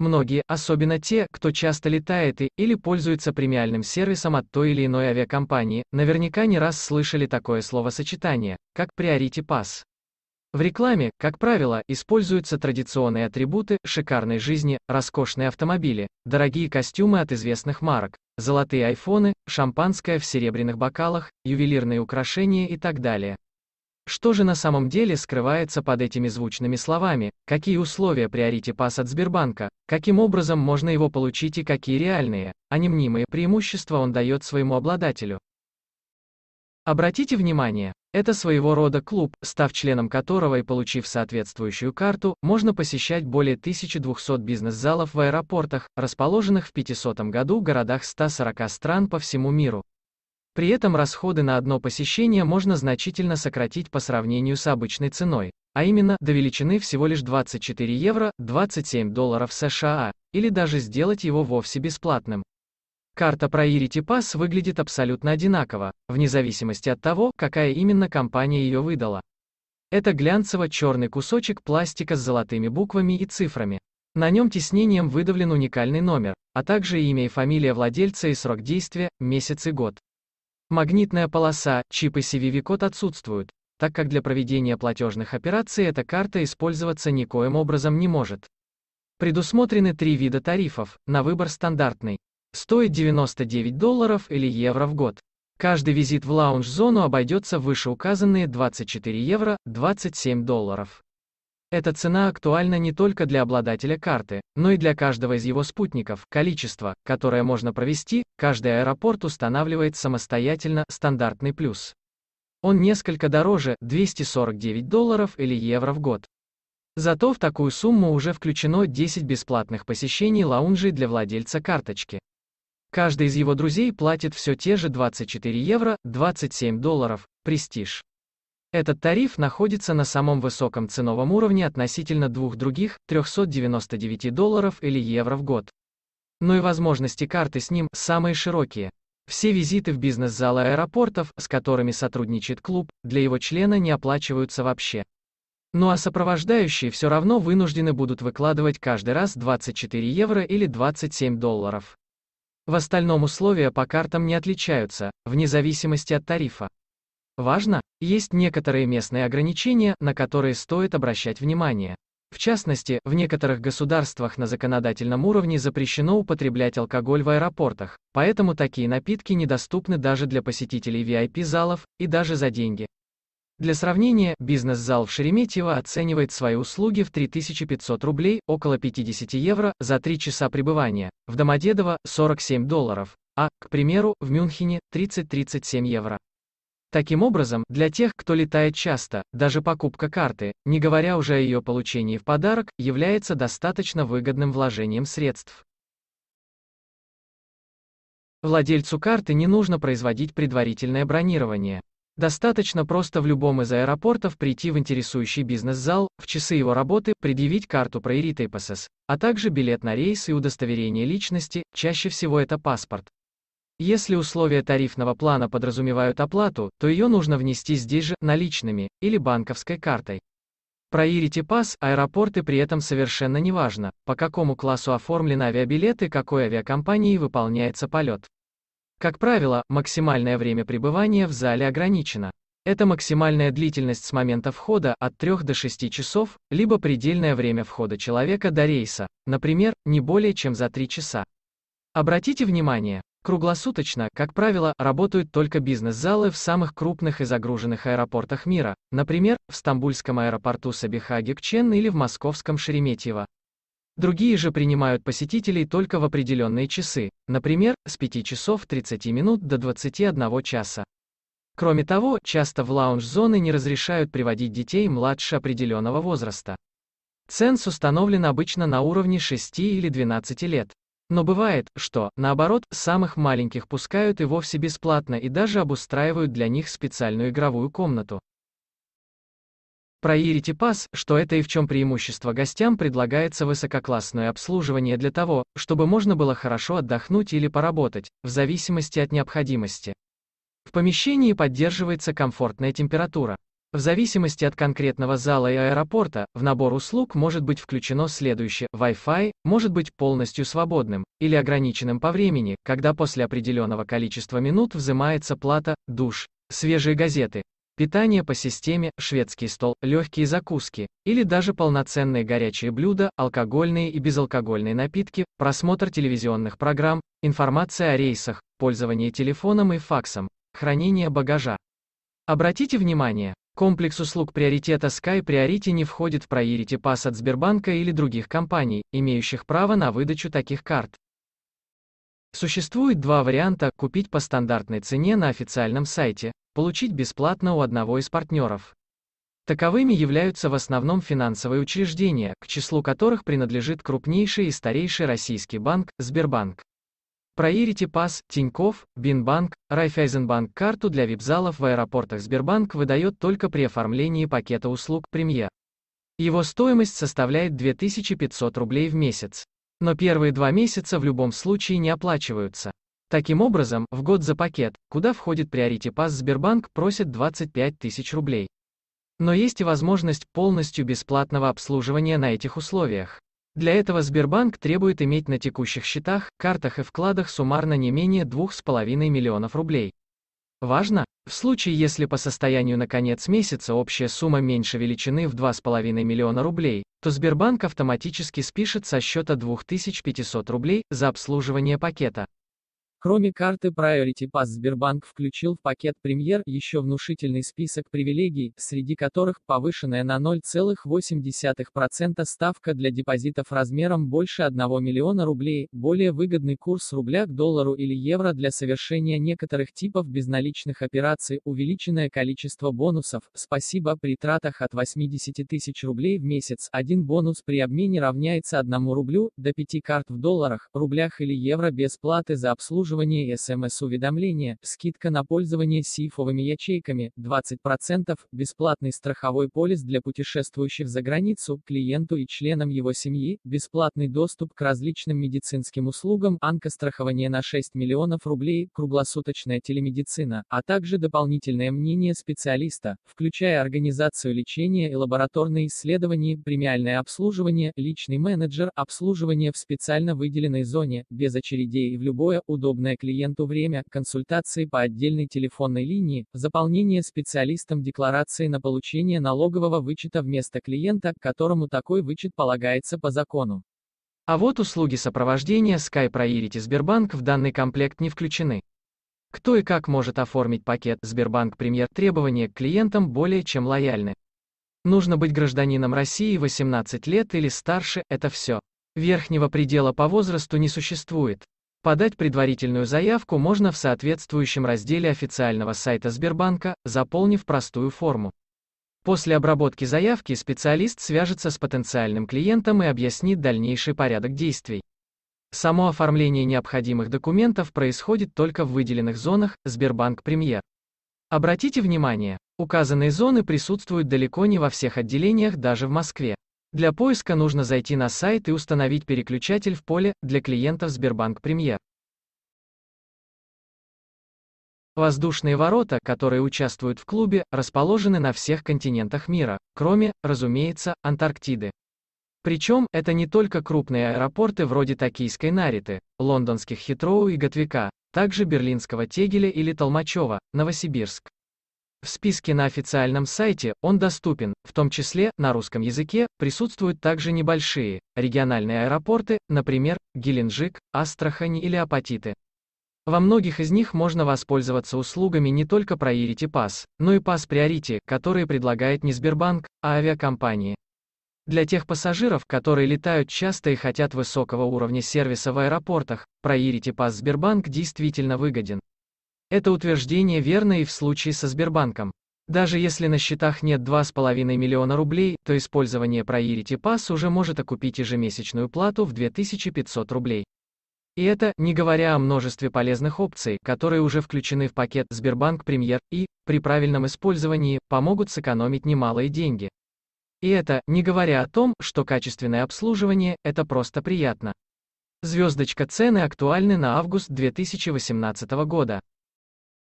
Многие, особенно те, кто часто летает и или пользуется премиальным сервисом от той или иной авиакомпании, наверняка не раз слышали такое словосочетание, как Priority Pass. В рекламе, как правило, используются традиционные атрибуты шикарной жизни, роскошные автомобили, дорогие костюмы от известных марок, золотые айфоны, шампанское в серебряных бокалах, ювелирные украшения и так далее. Что же на самом деле скрывается под этими звучными словами? Какие условия приорите пас от Сбербанка? Каким образом можно его получить и какие реальные, а не мнимые преимущества он дает своему обладателю? Обратите внимание, это своего рода клуб, став членом которого и получив соответствующую карту, можно посещать более 1200 бизнес-залов в аэропортах, расположенных в 500 году городах 140 стран по всему миру. При этом расходы на одно посещение можно значительно сократить по сравнению с обычной ценой, а именно до величины всего лишь 24 евро, 27 долларов США, или даже сделать его вовсе бесплатным. Карта Priority Pass выглядит абсолютно одинаково, вне зависимости от того, какая именно компания ее выдала. Это глянцево-черный кусочек пластика с золотыми буквами и цифрами. На нем тиснением выдавлен уникальный номер, а также имя и фамилия владельца и срок действия, месяц и год. Магнитная полоса, чипы CVV-код отсутствуют, так как для проведения платежных операций эта карта использоваться никоим образом не может. Предусмотрены три вида тарифов, на выбор стандартный. Стоит 99 долларов или евро в год. Каждый визит в лаунж-зону обойдется вышеуказанные 24 евро, 27 долларов. Эта цена актуальна не только для обладателя карты, но и для каждого из его спутников. Количество, которое можно провести, каждый аэропорт устанавливает самостоятельно стандартный плюс. Он несколько дороже, 249 долларов или евро в год. Зато в такую сумму уже включено 10 бесплатных посещений лаунжей для владельца карточки. Каждый из его друзей платит все те же 24 евро, 27 долларов, престиж. Этот тариф находится на самом высоком ценовом уровне относительно двух других, 399 долларов или евро в год. Но и возможности карты с ним самые широкие. Все визиты в бизнес-залы аэропортов, с которыми сотрудничает клуб, для его члена не оплачиваются вообще. Ну а сопровождающие все равно вынуждены будут выкладывать каждый раз 24 евро или 27 долларов. В остальном условия по картам не отличаются, вне зависимости от тарифа. Важно? Есть некоторые местные ограничения, на которые стоит обращать внимание. В частности, в некоторых государствах на законодательном уровне запрещено употреблять алкоголь в аэропортах, поэтому такие напитки недоступны даже для посетителей VIP-залов, и даже за деньги. Для сравнения, бизнес-зал в Шереметьево оценивает свои услуги в 3500 рублей, около 50 евро, за 3 часа пребывания, в Домодедово – 47 долларов, а, к примеру, в Мюнхене – 30-37 евро. Таким образом, для тех, кто летает часто, даже покупка карты, не говоря уже о ее получении в подарок, является достаточно выгодным вложением средств. Владельцу карты не нужно производить предварительное бронирование. Достаточно просто в любом из аэропортов прийти в интересующий бизнес-зал, в часы его работы, предъявить карту Priority Passes, а также билет на рейс и удостоверение личности, чаще всего это паспорт. Если условия тарифного плана подразумевают оплату, то ее нужно внести здесь же, наличными, или банковской картой. Про Ирити-пас аэропорты при этом совершенно не важно, по какому классу оформлены авиабилеты, какой авиакомпанией выполняется полет. Как правило, максимальное время пребывания в зале ограничено. Это максимальная длительность с момента входа от 3 до 6 часов, либо предельное время входа человека до рейса, например, не более чем за 3 часа. Обратите внимание, Круглосуточно, как правило, работают только бизнес-залы в самых крупных и загруженных аэропортах мира, например, в стамбульском аэропорту Сабиха или в московском Шереметьево. Другие же принимают посетителей только в определенные часы, например, с 5 часов 30 минут до 21 часа. Кроме того, часто в лаунж-зоны не разрешают приводить детей младше определенного возраста. Ценз установлен обычно на уровне 6 или 12 лет. Но бывает, что, наоборот, самых маленьких пускают и вовсе бесплатно и даже обустраивают для них специальную игровую комнату. Проверите пас, что это и в чем преимущество гостям предлагается высококлассное обслуживание для того, чтобы можно было хорошо отдохнуть или поработать, в зависимости от необходимости. В помещении поддерживается комфортная температура. В зависимости от конкретного зала и аэропорта, в набор услуг может быть включено следующее. Wi-Fi может быть полностью свободным или ограниченным по времени, когда после определенного количества минут взимается плата, душ, свежие газеты, питание по системе, шведский стол, легкие закуски, или даже полноценные горячие блюда, алкогольные и безалкогольные напитки, просмотр телевизионных программ, информация о рейсах, пользование телефоном и факсом, хранение багажа. Обратите внимание, комплекс услуг приоритета Sky Priority не входит в Priority Pass от Сбербанка или других компаний, имеющих право на выдачу таких карт. Существует два варианта – купить по стандартной цене на официальном сайте, получить бесплатно у одного из партнеров. Таковыми являются в основном финансовые учреждения, к числу которых принадлежит крупнейший и старейший российский банк – Сбербанк. Проверите ПАС, Тиньков, Бинбанк, Райфайзенбанк. Карту для вип-залов в аэропортах Сбербанк выдает только при оформлении пакета услуг «Премьер». Его стоимость составляет 2500 рублей в месяц. Но первые два месяца в любом случае не оплачиваются. Таким образом, в год за пакет, куда входит приоритет пас Сбербанк, просит 25 тысяч рублей. Но есть и возможность полностью бесплатного обслуживания на этих условиях. Для этого Сбербанк требует иметь на текущих счетах, картах и вкладах суммарно не менее 2,5 миллионов рублей. Важно, в случае если по состоянию на конец месяца общая сумма меньше величины в 2,5 миллиона рублей, то Сбербанк автоматически спишет со счета 2500 рублей за обслуживание пакета. Кроме карты Priority Pass Сбербанк включил в пакет премьер еще внушительный список привилегий, среди которых повышенная на 0,8% ставка для депозитов размером больше 1 миллиона рублей, более выгодный курс рубля к доллару или евро для совершения некоторых типов безналичных операций, увеличенное количество бонусов, спасибо при тратах от 80 тысяч рублей в месяц, один бонус при обмене равняется 1 рублю, до 5 карт в долларах, рублях или евро без платы за обслуживание обслуживание и СМС-уведомления, скидка на пользование сейфовыми ячейками 20%, бесплатный страховой полис для путешествующих за границу, клиенту и членам его семьи, бесплатный доступ к различным медицинским услугам, онкострахование на 6 миллионов рублей, круглосуточная телемедицина, а также дополнительное мнение специалиста, включая организацию лечения и лабораторные исследования, премиальное обслуживание, личный менеджер, обслуживание в специально выделенной зоне, без очередей и в любое удобное удобное клиенту время, консультации по отдельной телефонной линии, заполнение специалистом декларации на получение налогового вычета вместо клиента, которому такой вычет полагается по закону. А вот услуги сопровождения Sky Priority Сбербанк в данный комплект не включены. Кто и как может оформить пакет Сбербанк Премьер требования к клиентам более чем лояльны. Нужно быть гражданином России 18 лет или старше, это все. Верхнего предела по возрасту не существует. Подать предварительную заявку можно в соответствующем разделе официального сайта Сбербанка, заполнив простую форму. После обработки заявки специалист свяжется с потенциальным клиентом и объяснит дальнейший порядок действий. Само оформление необходимых документов происходит только в выделенных зонах Сбербанк Премьер. Обратите внимание, указанные зоны присутствуют далеко не во всех отделениях даже в Москве. Для поиска нужно зайти на сайт и установить переключатель в поле «Для клиентов Сбербанк Премьер». Воздушные ворота, которые участвуют в клубе, расположены на всех континентах мира, кроме, разумеется, Антарктиды. Причем, это не только крупные аэропорты вроде токийской Нариты, лондонских Хитроу и Гатвика, также берлинского Тегеля или Толмачева, Новосибирск. В списке на официальном сайте, он доступен, в том числе, на русском языке, присутствуют также небольшие, региональные аэропорты, например, Геленджик, Астрахань или Апатиты. Во многих из них можно воспользоваться услугами не только Priority Pass, но и Pass Priority, которые предлагает не Сбербанк, а авиакомпании. Для тех пассажиров, которые летают часто и хотят высокого уровня сервиса в аэропортах, Priority Pass Сбербанк действительно выгоден. Это утверждение верно и в случае со Сбербанком. Даже если на счетах нет 2,5 миллиона рублей, то использование Priority Pass уже может окупить ежемесячную плату в 2500 рублей. И это, не говоря о множестве полезных опций, которые уже включены в пакет Сбербанк Премьер и, при правильном использовании, помогут сэкономить немалые деньги. И это, не говоря о том, что качественное обслуживание – это просто приятно. Звездочка цены актуальны на август 2018 года.